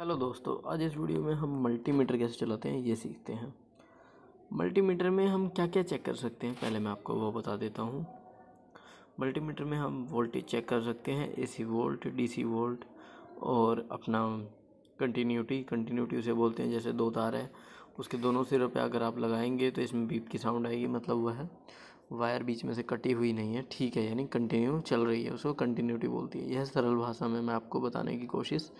hello दोस्तों आज इस वीडियो में हम मल्टीमीटर कैसे चलाते हैं ये सीखते हैं मल्टीमीटर में हम क्या क्या चेक कर सकते हैं पहले मैं आपको वो बता देता हूँ मल्टीमीटर में हम वोल्टेज चेक कर सकते हैं एसी वोल्ट डीसी वोल्ट और अपना कंटिन्यूटी कंटिन्यूटी उसे बोलते हैं जैसे दो तार है उसके दोनों सिरों पर अगर आप लगाएंगे तो इसमें बीप की साउंड आएगी मतलब वह वायर बीच में से कटी हुई नहीं है ठीक है यानी कंटिन्यू चल रही है उसको कंटिन्यूटी बोलती है यह सरल भाषा में मैं आपको बताने की कोशिश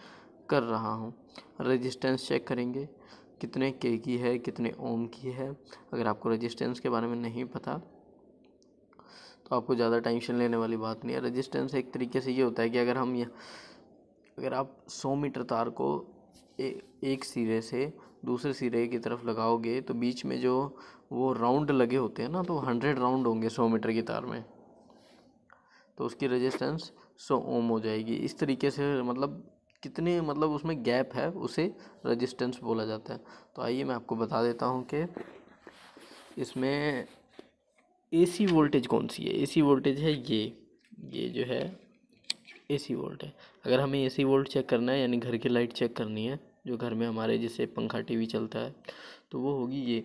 कर रहा हूँ रेजिस्टेंस चेक करेंगे कितने के की है कितने ओम की है अगर आपको रेजिस्टेंस के बारे में नहीं पता तो आपको ज़्यादा टेंशन लेने वाली बात नहीं है रेजिस्टेंस एक तरीके से ये होता है कि अगर हम अगर आप सौ मीटर तार को ए, एक सिरे से दूसरे सिरे की तरफ लगाओगे तो बीच में जो वो राउंड लगे होते हैं ना तो हंड्रेड राउंड होंगे सौ मीटर की तार में तो उसकी रजिस्टेंस सौ ओम हो जाएगी इस तरीके से मतलब कितने मतलब उसमें गैप है उसे रजिस्टेंस बोला जाता है तो आइए मैं आपको बता देता हूँ कि इसमें एसी वोल्टेज कौन सी है एसी वोल्टेज है ये ये जो है एसी वोल्ट है अगर हमें एसी वोल्ट चेक करना है यानी घर की लाइट चेक करनी है जो घर में हमारे जैसे पंखा टीवी चलता है तो वो होगी ये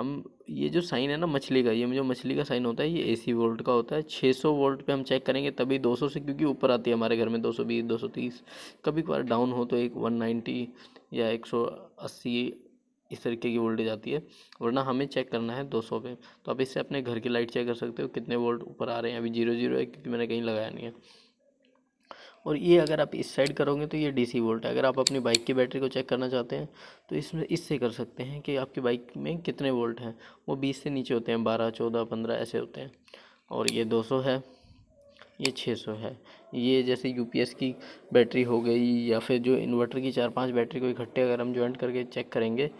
हम ये जो साइन है ना मछली का ये जो मछली का साइन होता है ये एसी वोल्ट का होता है 600 वोल्ट पे हम चेक करेंगे तभी 200 से क्योंकि ऊपर आती है हमारे घर में 220 230 कभी कभार डाउन हो तो एक 190 या 180 इस तरीके की वोल्टेज आती है वरना हमें चेक करना है 200 पे तो आप इससे अपने घर की लाइट चेक कर सकते हो कितने वोल्ट ऊपर आ रहे हैं अभी जीरो जीरो है क्योंकि मैंने कहीं लगाया नहीं है और ये अगर आप इस साइड करोगे तो ये डीसी वोल्ट है अगर आप अपनी बाइक की बैटरी को चेक करना चाहते हैं तो इसमें इससे कर सकते हैं कि आपकी बाइक में कितने वोल्ट हैं वो बीस से नीचे होते हैं बारह चौदह पंद्रह ऐसे होते हैं और ये दो सौ है ये छः सौ है ये जैसे यू की बैटरी हो गई या फिर जो इन्वर्टर की चार पाँच बैटरी को इकट्ठे अगर हम ज्वाइंट करके चेक करेंगे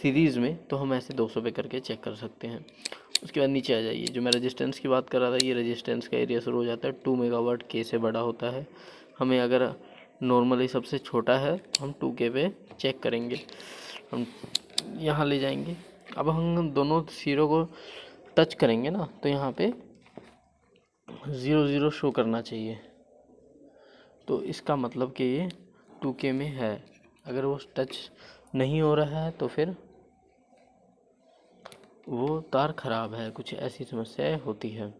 सीरीज़ में तो हम ऐसे दो सौ पे करके चेक कर सकते हैं उसके बाद नीचे आ जाइए जो मैं रेजिस्टेंस की बात कर रहा था ये रेजिस्टेंस का एरिया शुरू हो जाता है टू मेगावाट के से बड़ा होता है हमें अगर नॉर्मली सबसे छोटा है हम टू के पे चेक करेंगे हम यहाँ ले जाएंगे अब हम दोनों सीरो को टच करेंगे ना तो यहाँ पे ज़ीरो ज़ीरो शो करना चाहिए तो इसका मतलब कि ये टू के में है अगर वो टच नहीं हो रहा है तो फिर वो तार ख़राब है कुछ ऐसी समस्याएं होती है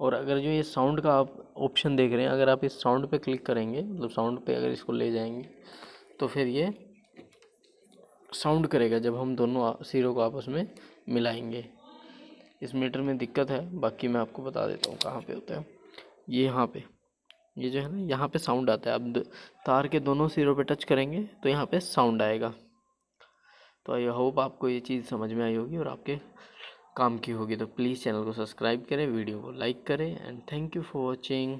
और अगर जो ये साउंड का आप ऑप्शन देख रहे हैं अगर आप इस साउंड पे क्लिक करेंगे मतलब साउंड पे अगर इसको ले जाएंगे तो फिर ये साउंड करेगा जब हम दोनों सिरों को आपस में मिलाएंगे इस मीटर में दिक्कत है बाकी मैं आपको बता देता हूँ कहाँ पे होता है ये यहाँ पे ये जो है ना यहाँ पे साउंड आता है आप तार के दोनों सिरों पे टच करेंगे तो यहाँ पे साउंड आएगा तो आई होप आपको ये चीज़ समझ में आई होगी और आपके काम की होगी तो प्लीज़ चैनल को सब्सक्राइब करें वीडियो को लाइक करें and thank you for watching